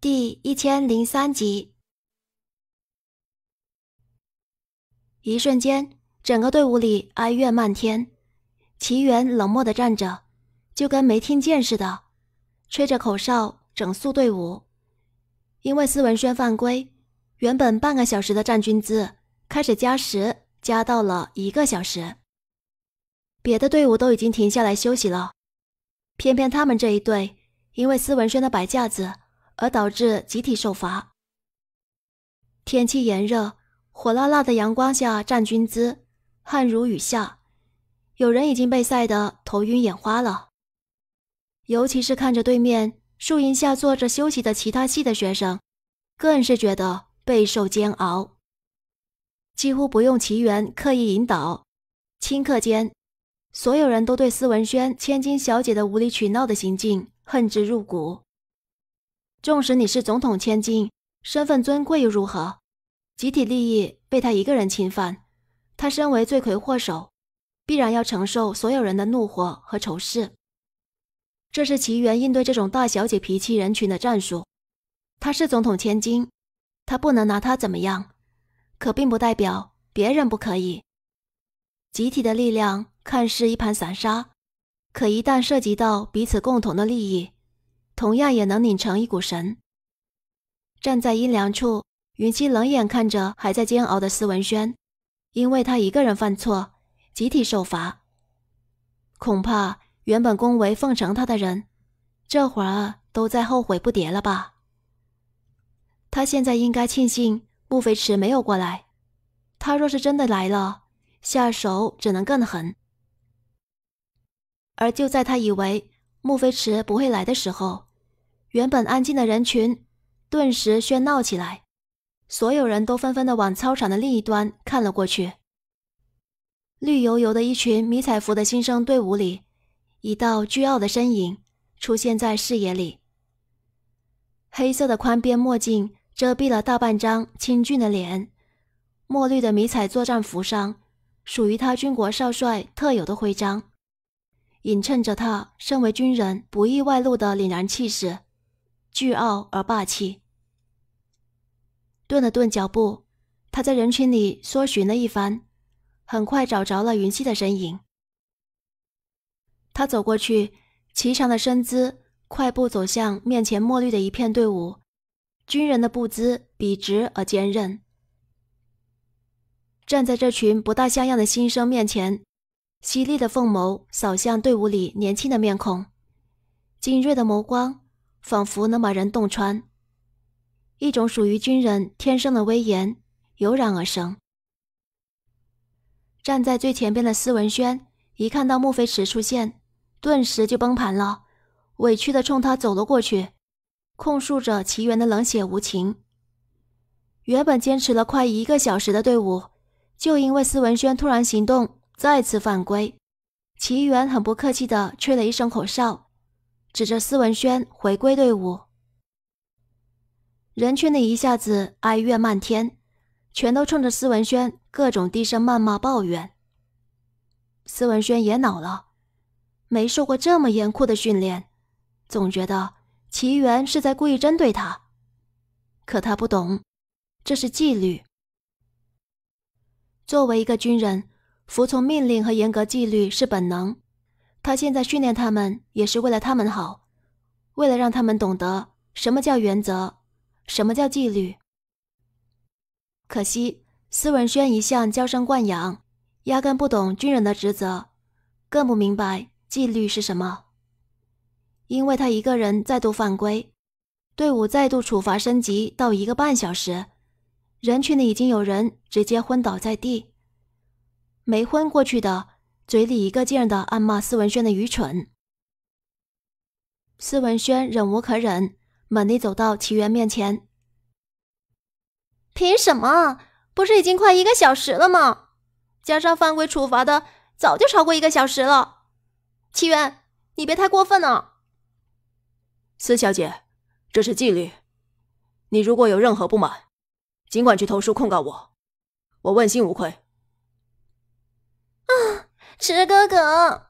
第一千零三集，一瞬间，整个队伍里哀怨漫天。齐源冷漠的站着，就跟没听见似的，吹着口哨整肃队伍。因为斯文轩犯规，原本半个小时的站军姿开始加时，加到了一个小时。别的队伍都已经停下来休息了，偏偏他们这一队，因为斯文轩的摆架子。而导致集体受罚。天气炎热，火辣辣的阳光下站军姿，汗如雨下，有人已经被晒得头晕眼花了。尤其是看着对面树荫下坐着休息的其他系的学生，更是觉得备受煎熬。几乎不用奇缘刻意引导，顷刻间，所有人都对司文轩千金小姐的无理取闹的行径恨之入骨。纵使你是总统千金，身份尊贵又如何？集体利益被他一个人侵犯，他身为罪魁祸首，必然要承受所有人的怒火和仇视。这是奇缘应对这种大小姐脾气人群的战术。他是总统千金，他不能拿他怎么样，可并不代表别人不可以。集体的力量看似一盘散沙，可一旦涉及到彼此共同的利益。同样也能拧成一股绳。站在阴凉处，云溪冷眼看着还在煎熬的司文轩，因为他一个人犯错，集体受罚，恐怕原本恭维奉承他的人，这会儿都在后悔不迭了吧？他现在应该庆幸穆飞驰没有过来，他若是真的来了，下手只能更狠。而就在他以为穆飞驰不会来的时候，原本安静的人群顿时喧闹起来，所有人都纷纷的往操场的另一端看了过去。绿油油的一群迷彩服的新生队伍里，一道倨傲的身影出现在视野里。黑色的宽边墨镜遮蔽了大半张清俊的脸，墨绿的迷彩作战服上，属于他军国少帅特有的徽章，映衬着他身为军人不易外露的凛然气势。倨傲而霸气，顿了顿脚步，他在人群里搜寻了一番，很快找着了云溪的身影。他走过去，颀长的身姿，快步走向面前墨绿的一片队伍，军人的步姿笔直而坚韧。站在这群不大像样的新生面前，犀利的凤眸扫向队伍里年轻的面孔，精锐的眸光。仿佛能把人洞穿，一种属于军人天生的威严油然而生。站在最前边的司文轩一看到穆飞驰出现，顿时就崩盘了，委屈地冲他走了过去，控诉着齐源的冷血无情。原本坚持了快一个小时的队伍，就因为司文轩突然行动，再次犯规。齐源很不客气地吹了一声口哨。指着司文轩回归队伍，人群里一下子哀怨漫天，全都冲着司文轩各种低声谩骂抱怨。司文轩也恼了，没受过这么严酷的训练，总觉得齐源是在故意针对他。可他不懂，这是纪律。作为一个军人，服从命令和严格纪律是本能。他现在训练他们也是为了他们好，为了让他们懂得什么叫原则，什么叫纪律。可惜司文轩一向娇生惯养，压根不懂军人的职责，更不明白纪律是什么。因为他一个人再度犯规，队伍再度处罚升级到一个半小时，人群里已经有人直接昏倒在地，没昏过去的。嘴里一个劲儿的暗骂司文轩的愚蠢，司文轩忍无可忍，猛地走到齐源面前：“凭什么？不是已经快一个小时了吗？加上犯规处罚的，早就超过一个小时了。齐源，你别太过分了。”司小姐，这是纪律，你如果有任何不满，尽管去投诉控告我，我问心无愧。池哥哥。